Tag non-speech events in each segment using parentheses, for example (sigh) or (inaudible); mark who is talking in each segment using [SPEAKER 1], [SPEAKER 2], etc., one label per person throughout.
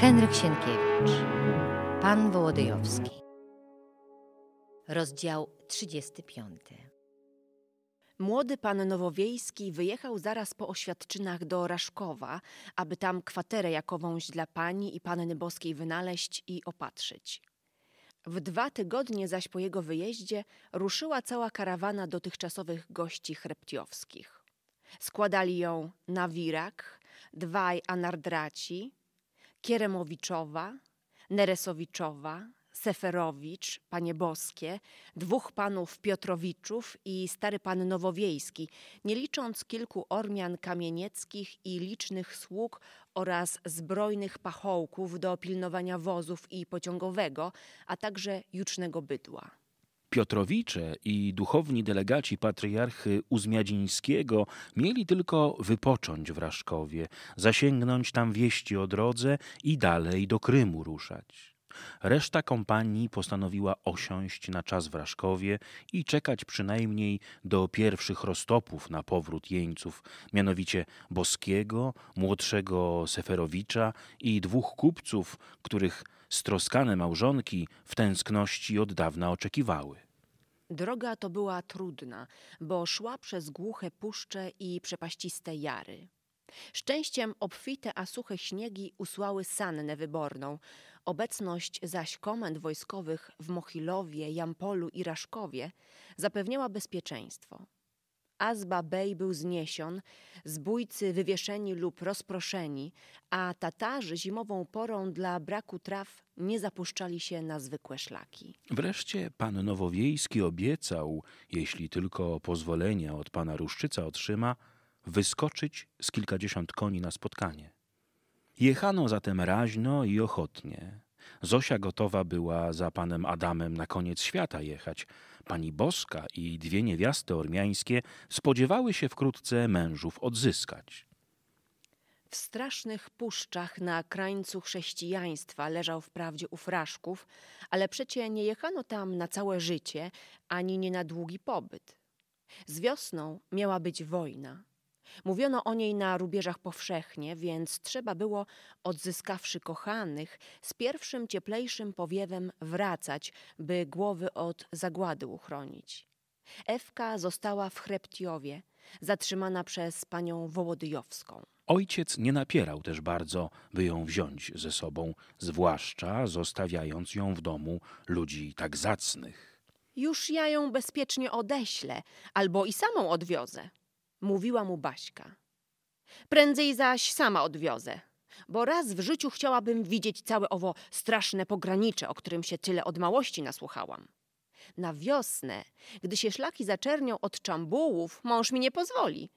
[SPEAKER 1] Henryk Sienkiewicz, Pan Wołodyjowski. Rozdział 35. Młody pan Nowowiejski wyjechał zaraz po oświadczynach do Raszkowa, aby tam kwaterę jakowąś dla pani i panny boskiej wynaleźć i opatrzyć. W dwa tygodnie zaś po jego wyjeździe ruszyła cała karawana dotychczasowych gości chreptiowskich. Składali ją Nawirak, dwaj anardraci, Kieremowiczowa, Neresowiczowa, Seferowicz, Panie Boskie, dwóch panów Piotrowiczów i stary pan Nowowiejski, nie licząc kilku Ormian kamienieckich i licznych sług oraz zbrojnych pachołków do pilnowania wozów i pociągowego, a także jucznego bydła.
[SPEAKER 2] Piotrowicze i duchowni delegaci patriarchy Uzmiadzińskiego mieli tylko wypocząć w Raszkowie, zasięgnąć tam wieści o drodze i dalej do Krymu ruszać. Reszta kompanii postanowiła osiąść na czas w Raszkowie i czekać przynajmniej do pierwszych roztopów na powrót jeńców, mianowicie Boskiego, młodszego Seferowicza i dwóch kupców, których stroskane małżonki w tęskności od dawna oczekiwały.
[SPEAKER 1] Droga to była trudna, bo szła przez głuche puszcze i przepaściste jary. Szczęściem obfite a suche śniegi usłały sannę wyborną, obecność zaś komend wojskowych w Mochilowie, Jampolu i Raszkowie zapewniała bezpieczeństwo. Azba Bey był zniesion, zbójcy wywieszeni lub rozproszeni, a Tatarzy zimową porą dla braku traw nie zapuszczali się na zwykłe szlaki.
[SPEAKER 2] Wreszcie pan Nowowiejski obiecał, jeśli tylko pozwolenie od pana Ruszczyca otrzyma, wyskoczyć z kilkadziesiąt koni na spotkanie. Jechano zatem raźno i ochotnie. Zosia gotowa była za panem Adamem na koniec świata jechać, Pani Boska i dwie niewiasty ormiańskie spodziewały się wkrótce mężów odzyskać.
[SPEAKER 1] W strasznych puszczach na krańcu chrześcijaństwa leżał wprawdzie u fraszków, ale przecie nie jechano tam na całe życie, ani nie na długi pobyt. Z wiosną miała być wojna. Mówiono o niej na rubieżach powszechnie, więc trzeba było, odzyskawszy kochanych, z pierwszym cieplejszym powiewem wracać, by głowy od zagłady uchronić. Ewka została w Chreptiowie, zatrzymana przez panią Wołodyjowską.
[SPEAKER 2] Ojciec nie napierał też bardzo, by ją wziąć ze sobą, zwłaszcza zostawiając ją w domu ludzi tak zacnych.
[SPEAKER 1] Już ja ją bezpiecznie odeślę, albo i samą odwiozę mówiła mu Baśka. Prędzej zaś sama odwiozę, bo raz w życiu chciałabym widzieć całe owo straszne pogranicze, o którym się tyle od małości nasłuchałam. Na wiosnę, gdy się szlaki zaczernią od czambułów, mąż mi nie pozwoli.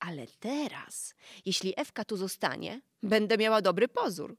[SPEAKER 1] Ale teraz, jeśli Ewka tu zostanie, będę miała dobry pozór.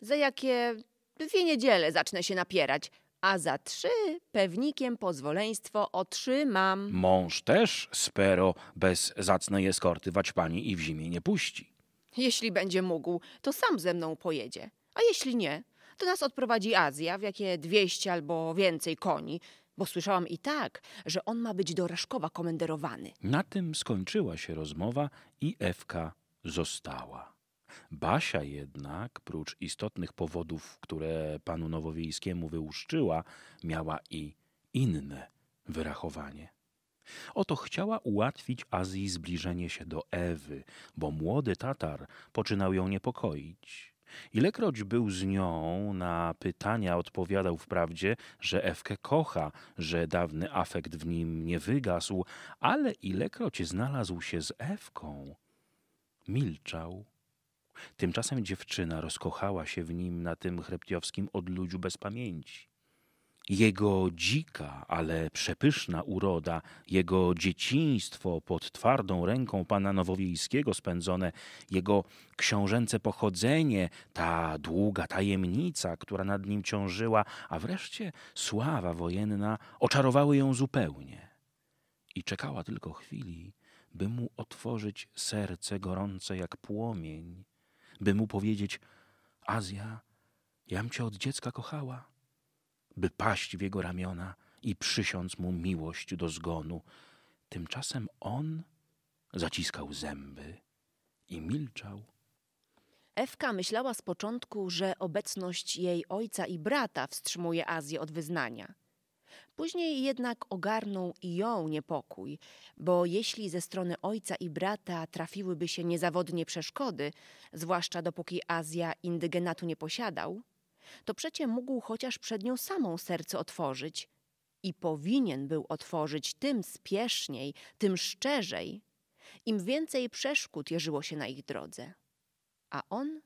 [SPEAKER 1] Za jakie dwie niedziele zacznę się napierać, a za trzy pewnikiem pozwoleństwo otrzymam.
[SPEAKER 2] Mąż też, spero, bez zacnej eskorty wać pani i w
[SPEAKER 1] zimie nie puści. Jeśli będzie mógł, to sam ze mną pojedzie, a jeśli nie, to nas odprowadzi Azja w jakie dwieście albo więcej koni, bo słyszałam i tak, że on ma być do Raszkowa komenderowany.
[SPEAKER 2] Na tym skończyła się rozmowa i Ewka została. Basia jednak, prócz istotnych powodów, które panu Nowowiejskiemu wyłuszczyła, miała i inne wyrachowanie. Oto chciała ułatwić Azji zbliżenie się do Ewy, bo młody Tatar poczynał ją niepokoić. Ilekroć był z nią, na pytania odpowiadał wprawdzie, że Ewkę kocha, że dawny afekt w nim nie wygasł, ale ilekroć znalazł się z Ewką, milczał Tymczasem dziewczyna rozkochała się w nim na tym chreptiowskim odludziu bez pamięci. Jego dzika, ale przepyszna uroda, jego dzieciństwo pod twardą ręką pana Nowowiejskiego spędzone, jego książęce pochodzenie, ta długa tajemnica, która nad nim ciążyła, a wreszcie sława wojenna oczarowały ją zupełnie. I czekała tylko chwili, by mu otworzyć serce gorące jak płomień, by mu powiedzieć: Azja, jam cię od dziecka kochała, by paść w jego ramiona i przysiąc mu miłość do zgonu. Tymczasem on zaciskał zęby i milczał.
[SPEAKER 1] Ewka myślała z początku, że obecność jej ojca i brata wstrzymuje Azję od wyznania. Później jednak ogarnął i ją niepokój, bo jeśli ze strony ojca i brata trafiłyby się niezawodnie przeszkody, zwłaszcza dopóki Azja indygenatu nie posiadał, to przecie mógł chociaż przed nią samą serce otworzyć i powinien był otworzyć tym spieszniej, tym szczerzej, im więcej przeszkód jeżyło się na ich drodze. A on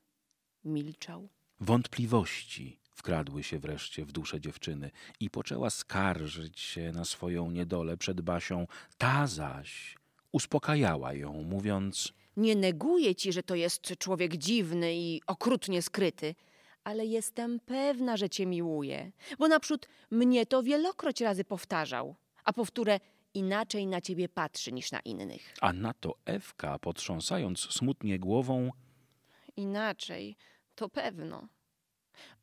[SPEAKER 1] milczał.
[SPEAKER 2] Wątpliwości, Wkradły się wreszcie w duszę dziewczyny i poczęła skarżyć się na swoją niedolę przed Basią. Ta zaś uspokajała ją, mówiąc:
[SPEAKER 1] Nie neguję ci, że to jest człowiek dziwny i okrutnie skryty, ale jestem pewna, że cię miłuje, bo naprzód mnie to wielokroć razy powtarzał, a powtórę inaczej na ciebie patrzy niż na innych.
[SPEAKER 2] A na to Ewka, potrząsając smutnie głową:
[SPEAKER 1] Inaczej, to pewno.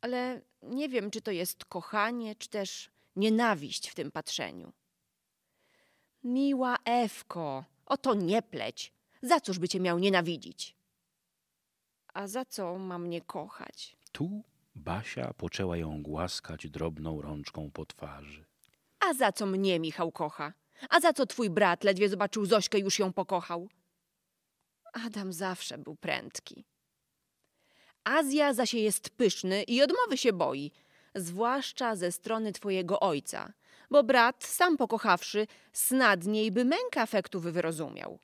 [SPEAKER 1] Ale nie wiem, czy to jest kochanie, czy też nienawiść w tym patrzeniu. Miła Ewko, oto nie pleć. Za cóż by cię miał nienawidzić? A za co ma mnie kochać?
[SPEAKER 2] Tu Basia poczęła ją głaskać drobną rączką po twarzy.
[SPEAKER 1] A za co mnie Michał kocha? A za co twój brat ledwie zobaczył Zośkę już ją pokochał? Adam zawsze był prędki. Azja zaś jest pyszny i odmowy się boi, zwłaszcza ze strony twojego ojca, bo brat, sam pokochawszy, snadniej by męka efektu wyrozumiał.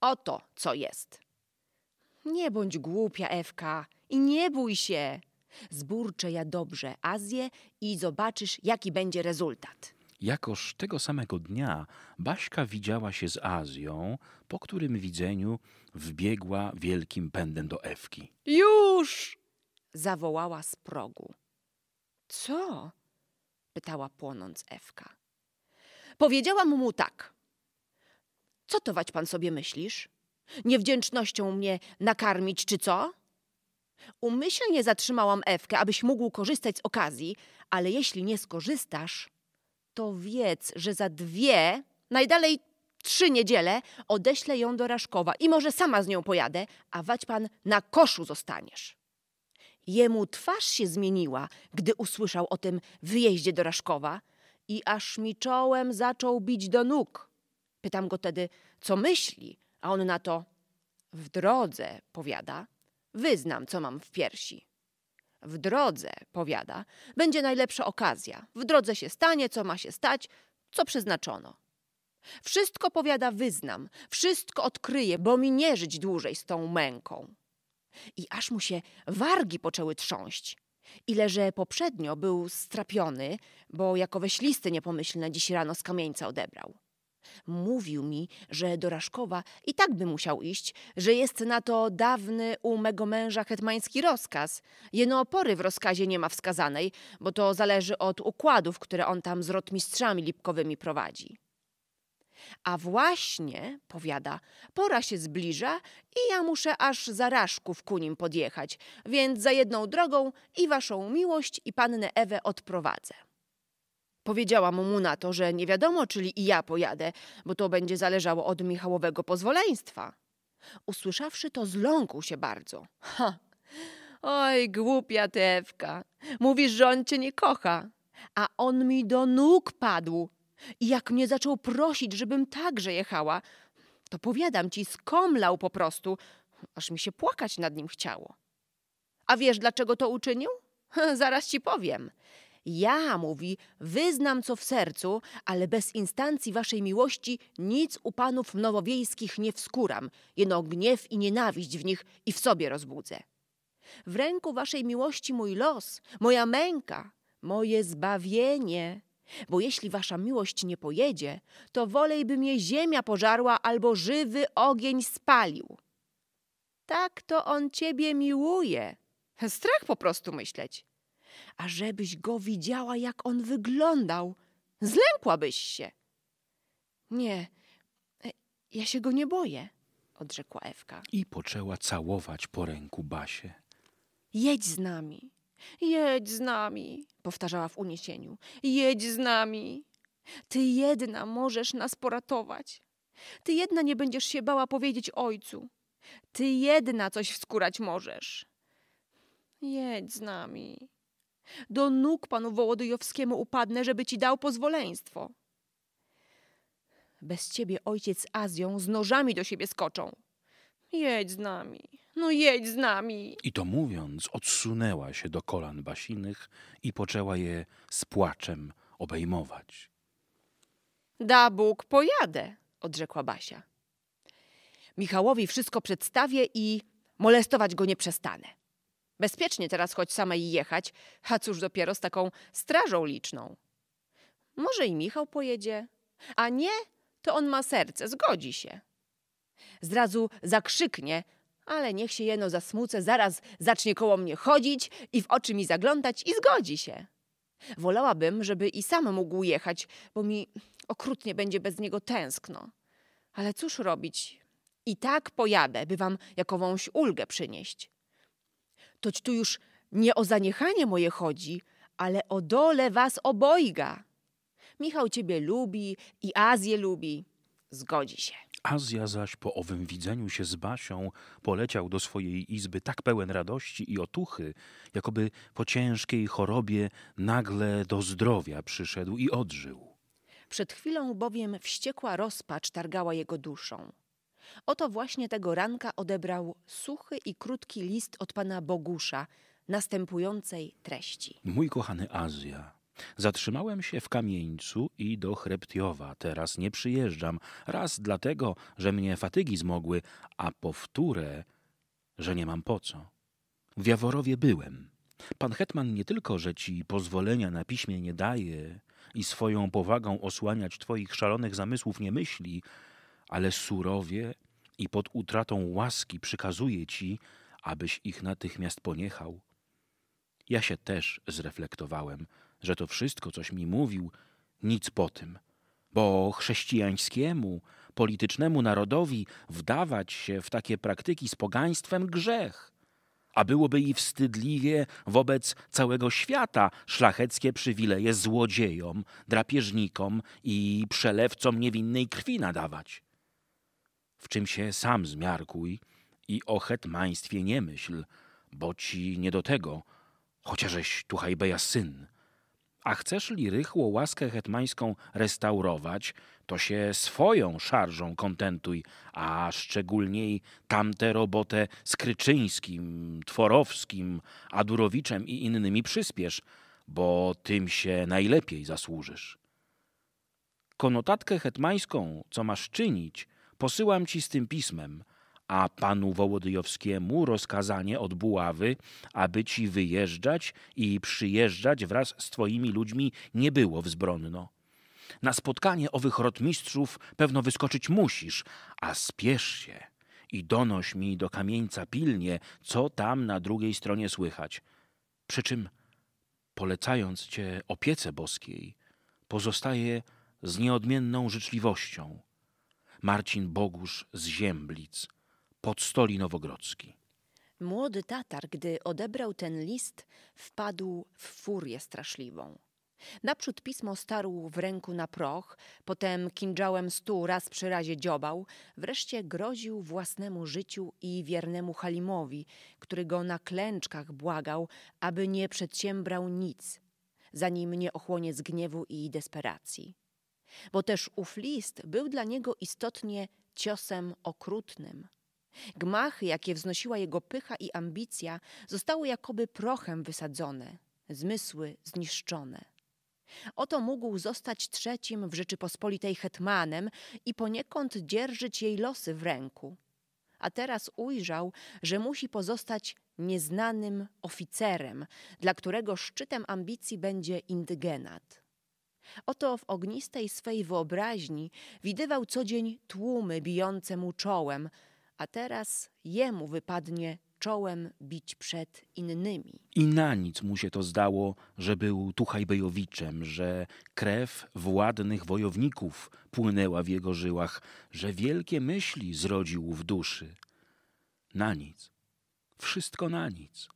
[SPEAKER 1] Oto co jest. Nie bądź głupia, Ewka, i nie bój się. Zburczę ja dobrze Azję i zobaczysz, jaki będzie rezultat.
[SPEAKER 2] Jakoż tego samego dnia Baśka widziała się z Azją, po którym widzeniu wbiegła wielkim pędem do Ewki.
[SPEAKER 1] Już! zawołała z progu. Co? pytała płonąc Ewka. Powiedziałam mu tak. Co to wać pan sobie myślisz? Niewdzięcznością mnie nakarmić czy co? Umyślnie zatrzymałam Ewkę, abyś mógł korzystać z okazji, ale jeśli nie skorzystasz, to wiedz, że za dwie, najdalej trzy niedziele, odeślę ją do Raszkowa i może sama z nią pojadę, a wać pan na koszu zostaniesz. Jemu twarz się zmieniła, gdy usłyszał o tym wyjeździe do Raszkowa i aż mi czołem zaczął bić do nóg. Pytam go tedy, co myśli, a on na to w drodze, powiada, wyznam, co mam w piersi. W drodze, powiada, będzie najlepsza okazja. W drodze się stanie, co ma się stać, co przeznaczono. Wszystko powiada wyznam, wszystko odkryję, bo mi nie żyć dłużej z tą męką. I aż mu się wargi poczęły trząść. Ile że poprzednio był strapiony, bo jako weślisty niepomyślne dziś rano z kamieńca odebrał. Mówił mi, że do Raszkowa i tak by musiał iść, że jest na to dawny u mego męża hetmański rozkaz. Jeno opory w rozkazie nie ma wskazanej, bo to zależy od układów, które on tam z rotmistrzami lipkowymi prowadzi. A właśnie, powiada, pora się zbliża i ja muszę aż za raszków ku nim podjechać, więc za jedną drogą i waszą miłość i pannę Ewę odprowadzę. Powiedziałam mu na to, że nie wiadomo, czyli i ja pojadę, bo to będzie zależało od Michałowego pozwoleństwa. Usłyszawszy to, zląkł się bardzo. Ha! Oj, głupia tewka. Mówisz, że on cię nie kocha. A on mi do nóg padł. I jak mnie zaczął prosić, żebym także jechała, to powiadam ci, skomlał po prostu, aż mi się płakać nad nim chciało. A wiesz, dlaczego to uczynił? (laughs) Zaraz ci powiem. Ja, mówi, wyznam co w sercu, ale bez instancji waszej miłości nic u panów nowowiejskich nie wskuram, jeno gniew i nienawiść w nich i w sobie rozbudzę. W ręku waszej miłości mój los, moja męka, moje zbawienie. Bo jeśli wasza miłość nie pojedzie, to wolej by mnie ziemia pożarła albo żywy ogień spalił. Tak to on ciebie miłuje. Strach po prostu myśleć. A żebyś go widziała, jak on wyglądał, zlękłabyś się. Nie, e, ja się go nie boję, odrzekła Ewka. I
[SPEAKER 2] poczęła całować po ręku Basie.
[SPEAKER 1] Jedź z nami. Jedź z nami, powtarzała w uniesieniu. Jedź z nami. Ty jedna możesz nas poratować. Ty jedna nie będziesz się bała powiedzieć ojcu. Ty jedna coś wskurać możesz. Jedź z nami. Do nóg panu Wołodyjowskiemu upadnę, żeby ci dał pozwoleństwo. Bez ciebie ojciec z Azją z nożami do siebie skoczą. Jedź z nami. No jedź z nami.
[SPEAKER 2] I to mówiąc, odsunęła się do kolan Basinych i poczęła je z płaczem obejmować.
[SPEAKER 1] Da Bóg, pojadę, odrzekła Basia. Michałowi wszystko przedstawię i molestować go nie przestanę. Bezpiecznie teraz choć samej jechać, a cóż dopiero z taką strażą liczną. Może i Michał pojedzie, a nie, to on ma serce, zgodzi się. Zrazu zakrzyknie, ale niech się jeno zasmuce, zaraz zacznie koło mnie chodzić i w oczy mi zaglądać i zgodzi się. Wolałabym, żeby i sam mógł jechać, bo mi okrutnie będzie bez niego tęskno. Ale cóż robić? I tak pojadę, by wam jakąś ulgę przynieść. Toć tu już nie o zaniechanie moje chodzi, ale o dole was obojga. Michał ciebie lubi i Azję lubi. Zgodzi się.
[SPEAKER 2] Azja zaś po owym widzeniu się z Basią poleciał do swojej izby tak pełen radości i otuchy, jakoby po ciężkiej chorobie nagle do zdrowia przyszedł i odżył.
[SPEAKER 1] Przed chwilą bowiem wściekła rozpacz targała jego duszą. Oto właśnie tego ranka odebrał suchy i krótki list od pana Bogusza, następującej treści.
[SPEAKER 2] Mój kochany Azja, Zatrzymałem się w kamieńcu i do Chreptiowa. Teraz nie przyjeżdżam. Raz dlatego, że mnie fatygi zmogły, a powtórę, że nie mam po co. W Jaworowie byłem. Pan Hetman nie tylko, że ci pozwolenia na piśmie nie daje i swoją powagą osłaniać twoich szalonych zamysłów nie myśli, ale surowie i pod utratą łaski przykazuje ci, abyś ich natychmiast poniechał. Ja się też zreflektowałem – że to wszystko, coś mi mówił, nic po tym, bo chrześcijańskiemu, politycznemu narodowi wdawać się w takie praktyki z pogaństwem grzech, a byłoby i wstydliwie wobec całego świata szlacheckie przywileje złodziejom, drapieżnikom i przelewcom niewinnej krwi nadawać. W czym się sam zmiarkuj i o hetmaństwie nie myśl, bo ci nie do tego, chociażeś hajbeja syn. A chcesz li rychło łaskę hetmańską restaurować, to się swoją szarżą kontentuj, a szczególniej tamte robotę z Kryczyńskim, Tworowskim, Adurowiczem i innymi przyspiesz, bo tym się najlepiej zasłużysz. Konotatkę hetmańską, co masz czynić, posyłam ci z tym pismem, a panu Wołodyjowskiemu rozkazanie od Buławy, aby ci wyjeżdżać i przyjeżdżać wraz z twoimi ludźmi nie było wzbronno. Na spotkanie owych rotmistrzów pewno wyskoczyć musisz, a spiesz się i donoś mi do kamieńca pilnie, co tam na drugiej stronie słychać. Przy czym, polecając cię opiece boskiej, pozostaje z nieodmienną życzliwością. Marcin Bogusz z Ziemblic – Podstoli Nowogrodzki.
[SPEAKER 1] Młody Tatar, gdy odebrał ten list, wpadł w furię straszliwą. Naprzód pismo starł w ręku na proch, potem kindżałem stu raz przy razie dziobał, wreszcie groził własnemu życiu i wiernemu Halimowi, który go na klęczkach błagał, aby nie przedsiębrał nic, zanim nie ochłonie z gniewu i desperacji. Bo też ów list był dla niego istotnie ciosem okrutnym – Gmachy, jakie wznosiła jego pycha i ambicja, zostały jakoby prochem wysadzone, zmysły zniszczone. Oto mógł zostać trzecim w Rzeczypospolitej hetmanem i poniekąd dzierżyć jej losy w ręku. A teraz ujrzał, że musi pozostać nieznanym oficerem, dla którego szczytem ambicji będzie indygenat. Oto w ognistej swej wyobraźni widywał co dzień tłumy bijące mu czołem – a teraz jemu wypadnie czołem bić przed innymi.
[SPEAKER 2] I na nic mu się to zdało, że był Tuchajbejowiczem, że krew władnych wojowników płynęła w jego żyłach, że wielkie myśli zrodził w duszy. Na nic. Wszystko na nic.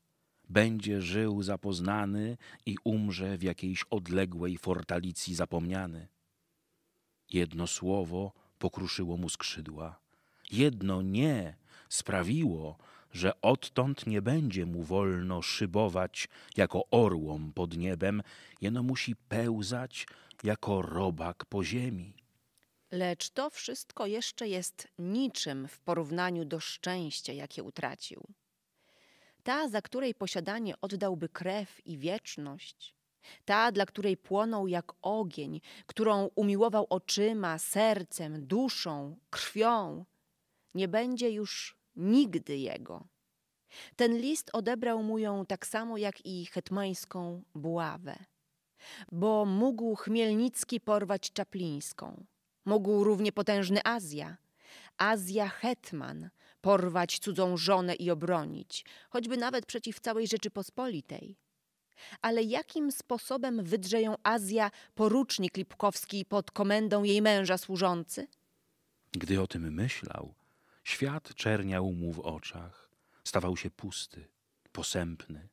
[SPEAKER 2] Będzie żył zapoznany i umrze w jakiejś odległej fortalicji zapomniany. Jedno słowo pokruszyło mu skrzydła Jedno nie sprawiło, że odtąd nie będzie mu wolno szybować jako orłom pod niebem, jeno musi pełzać jako robak po ziemi.
[SPEAKER 1] Lecz to wszystko jeszcze jest niczym w porównaniu do szczęścia, jakie utracił. Ta, za której posiadanie oddałby krew i wieczność, ta, dla której płonął jak ogień, którą umiłował oczyma, sercem, duszą, krwią, nie będzie już nigdy jego. Ten list odebrał mu ją tak samo jak i hetmańską buławę. Bo mógł Chmielnicki porwać Czaplińską. Mógł równie potężny Azja. Azja Hetman porwać cudzą żonę i obronić, choćby nawet przeciw całej Rzeczypospolitej. Ale jakim sposobem wydrze ją Azja porucznik Lipkowski pod komendą jej męża służący?
[SPEAKER 2] Gdy o tym myślał, Świat czerniał mu w oczach, stawał się pusty, posępny.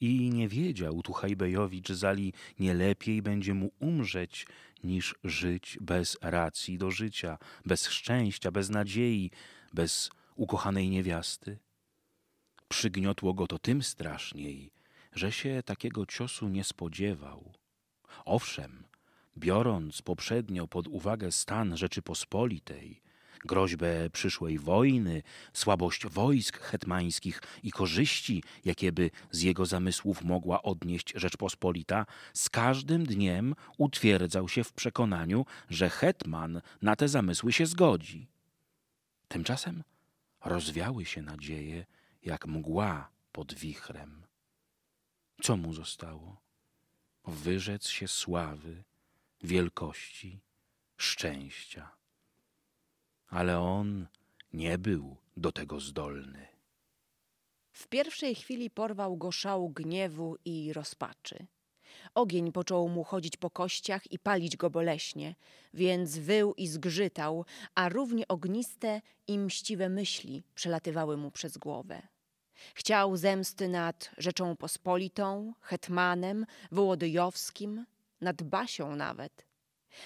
[SPEAKER 2] I nie wiedział tu Hajbejowicz zali nie lepiej będzie mu umrzeć, niż żyć bez racji do życia, bez szczęścia, bez nadziei, bez ukochanej niewiasty. Przygniotło go to tym straszniej, że się takiego ciosu nie spodziewał. Owszem, biorąc poprzednio pod uwagę stan Rzeczypospolitej, groźbę przyszłej wojny, słabość wojsk hetmańskich i korzyści, jakieby z jego zamysłów mogła odnieść Rzeczpospolita, z każdym dniem utwierdzał się w przekonaniu, że hetman na te zamysły się zgodzi. Tymczasem rozwiały się nadzieje jak mgła pod wichrem. Co mu zostało? Wyrzec się sławy, wielkości, szczęścia ale on nie był do tego zdolny.
[SPEAKER 1] W pierwszej chwili porwał go szał gniewu i rozpaczy. Ogień począł mu chodzić po kościach i palić go boleśnie, więc wył i zgrzytał, a równie ogniste i mściwe myśli przelatywały mu przez głowę. Chciał zemsty nad Rzeczą Pospolitą, Hetmanem, Wołodyjowskim, nad Basią nawet –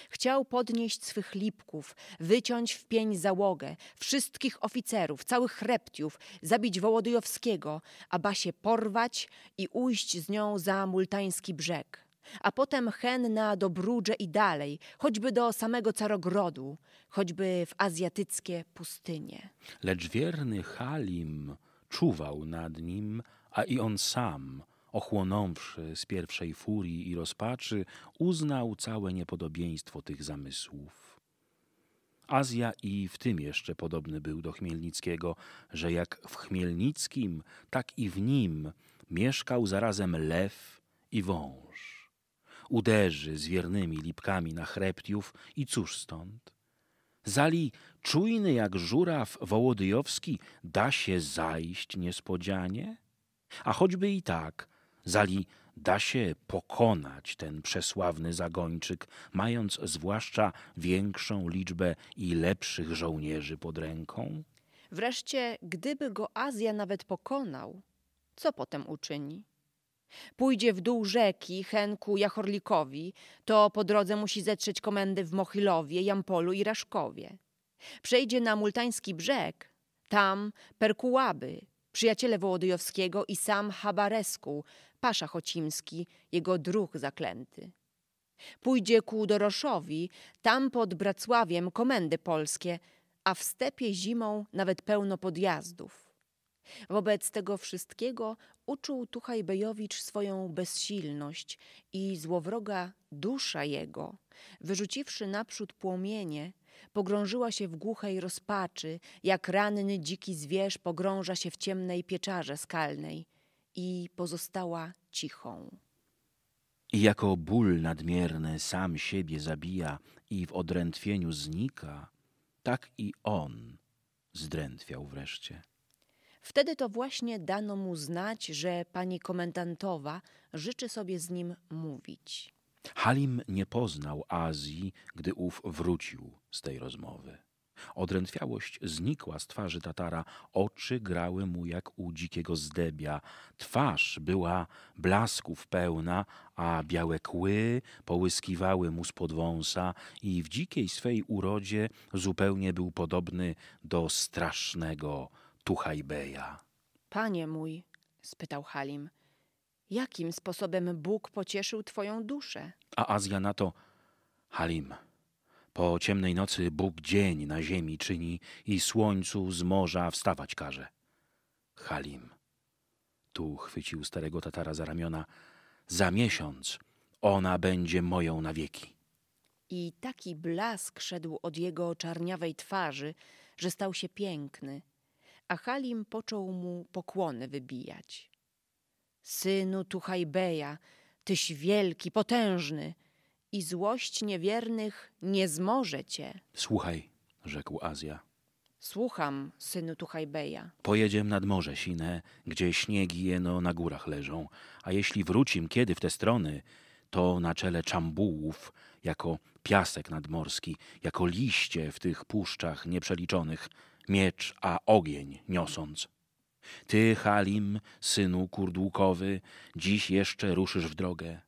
[SPEAKER 1] Chciał podnieść swych lipków, wyciąć w pień załogę, wszystkich oficerów, całych reptiów, zabić Wołodyjowskiego, a Basię porwać i ujść z nią za multański brzeg. A potem hen na Dobrudże i dalej, choćby do samego Carogrodu, choćby w azjatyckie pustynie.
[SPEAKER 2] Lecz wierny Halim czuwał nad nim, a i on sam – Ochłonąwszy z pierwszej furii i rozpaczy, uznał całe niepodobieństwo tych zamysłów. Azja i w tym jeszcze podobny był do Chmielnickiego, że jak w Chmielnickim, tak i w nim mieszkał zarazem lew i wąż. Uderzy z wiernymi lipkami na chreptiów i cóż stąd? Zali czujny jak żuraw wołodyjowski da się zajść niespodzianie? A choćby i tak, Zali da się pokonać ten przesławny zagończyk, mając zwłaszcza większą liczbę i lepszych żołnierzy pod ręką?
[SPEAKER 1] Wreszcie, gdyby go Azja nawet pokonał, co potem uczyni? Pójdzie w dół rzeki Henku Jachorlikowi, to po drodze musi zetrzeć komendy w Mochylowie, Jampolu i Raszkowie. Przejdzie na multański brzeg, tam Perkułaby, przyjaciele Wołodyjowskiego i sam Habaresku, pasza Chocimski, jego druh zaklęty. Pójdzie ku Doroszowi, tam pod Bracławiem komendy polskie, a w stepie zimą nawet pełno podjazdów. Wobec tego wszystkiego uczuł Tuchajbejowicz swoją bezsilność i złowroga dusza jego, wyrzuciwszy naprzód płomienie, Pogrążyła się w głuchej rozpaczy, jak ranny dziki zwierz pogrąża się w ciemnej pieczarze skalnej i pozostała cichą.
[SPEAKER 2] I jako ból nadmierny sam siebie zabija i w odrętwieniu znika, tak i on zdrętwiał wreszcie.
[SPEAKER 1] Wtedy to właśnie dano mu znać, że pani komendantowa życzy sobie z nim mówić.
[SPEAKER 2] Halim nie poznał Azji, gdy ów wrócił z tej rozmowy. Odrętwiałość znikła z twarzy Tatara, oczy grały mu jak u dzikiego zdebia. Twarz była blasków pełna, a białe kły połyskiwały mu spod wąsa i w dzikiej swej urodzie zupełnie był podobny do strasznego Tuhajbeja.
[SPEAKER 1] Panie mój, spytał Halim – Jakim sposobem Bóg pocieszył twoją duszę?
[SPEAKER 2] A Azja na to: Halim, po ciemnej nocy Bóg dzień na ziemi czyni i słońcu z morza wstawać każe. Halim. Tu chwycił starego Tatara za ramiona. Za miesiąc ona będzie moją na wieki.
[SPEAKER 1] I taki blask szedł od jego czarniawej twarzy, że stał się piękny, a Halim począł mu pokłony wybijać. Synu Tuchajbeja, tyś wielki, potężny i złość niewiernych nie zmoże cię.
[SPEAKER 2] Słuchaj, rzekł Azja.
[SPEAKER 1] Słucham, synu Tuchajbeja.
[SPEAKER 2] Pojedziemy nad Morze Sine, gdzie śniegi jeno na górach leżą, a jeśli wrócim kiedy w te strony, to na czele czambułów, jako piasek nadmorski, jako liście w tych puszczach nieprzeliczonych, miecz a ogień niosąc. Ty, Halim, synu kurdułkowy, dziś jeszcze ruszysz w drogę.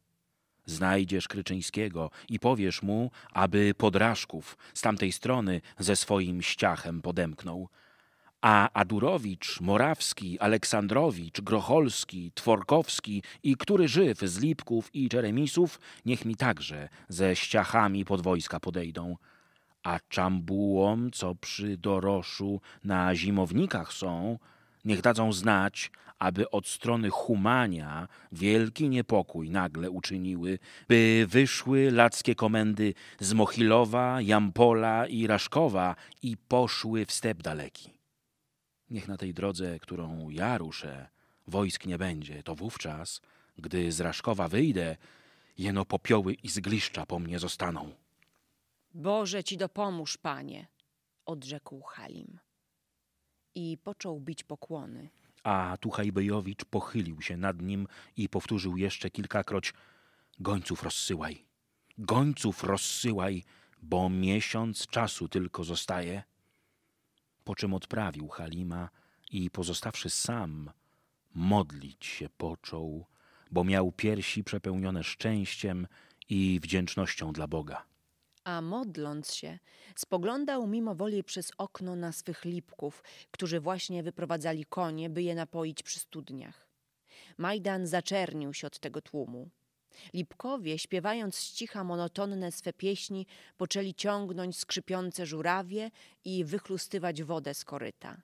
[SPEAKER 2] Znajdziesz Kryczyńskiego i powiesz mu, aby Podraszków z tamtej strony ze swoim ściachem podemknął. A Adurowicz, Morawski, Aleksandrowicz, Grocholski, Tworkowski i który żyw z Lipków i Czeremisów, niech mi także ze ściachami pod wojska podejdą. A czambułom, co przy doroszu na zimownikach są, niech dadzą znać, aby od strony Humania wielki niepokój nagle uczyniły, by wyszły lackie komendy z Mochilowa, Jampola i Raszkowa i poszły w step daleki. Niech na tej drodze, którą ja ruszę, wojsk nie będzie, to wówczas, gdy z Raszkowa wyjdę, jeno popioły i zgliszcza po mnie zostaną.
[SPEAKER 1] Boże ci dopomóż, panie, odrzekł Halim i począł bić pokłony.
[SPEAKER 2] A Tuchajbejowicz pochylił się nad nim i powtórzył jeszcze kilkakroć: Gońców rozsyłaj, gońców rozsyłaj, bo miesiąc czasu tylko zostaje. Po czym odprawił Halima i pozostawszy sam, modlić się począł, bo miał piersi przepełnione szczęściem i wdzięcznością dla Boga
[SPEAKER 1] a modląc się, spoglądał mimo woli przez okno na swych lipków, którzy właśnie wyprowadzali konie, by je napoić przy studniach. Majdan zaczernił się od tego tłumu. Lipkowie, śpiewając z cicha monotonne swe pieśni, poczęli ciągnąć skrzypiące żurawie i wychlustywać wodę z koryta.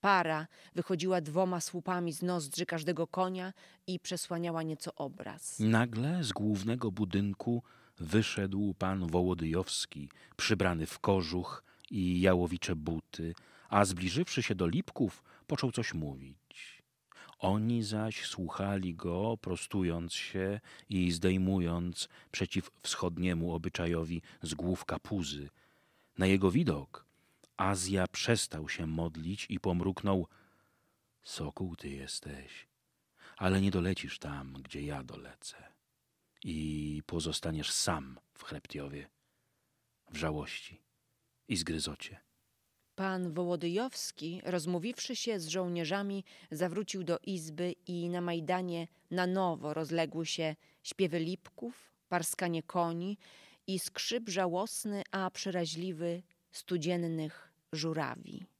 [SPEAKER 1] Para wychodziła dwoma słupami z nozdrzy każdego konia i przesłaniała nieco obraz.
[SPEAKER 2] Nagle z głównego budynku wyszedł pan Wołodyjowski, przybrany w kożuch i jałowicze buty, a zbliżywszy się do Lipków, począł coś mówić. Oni zaś słuchali go, prostując się i zdejmując przeciw wschodniemu obyczajowi z głów kapuzy. Na jego widok Azja przestał się modlić i pomruknął Sokół ty jesteś, ale nie dolecisz tam, gdzie ja dolecę i pozostaniesz sam w Chleptiowie, w żałości i zgryzocie.
[SPEAKER 1] Pan Wołodyjowski, rozmówiwszy się z żołnierzami, zawrócił do izby i na Majdanie na nowo rozległy się śpiewy lipków, parskanie koni i skrzyp żałosny, a przeraźliwy studziennych żurawi.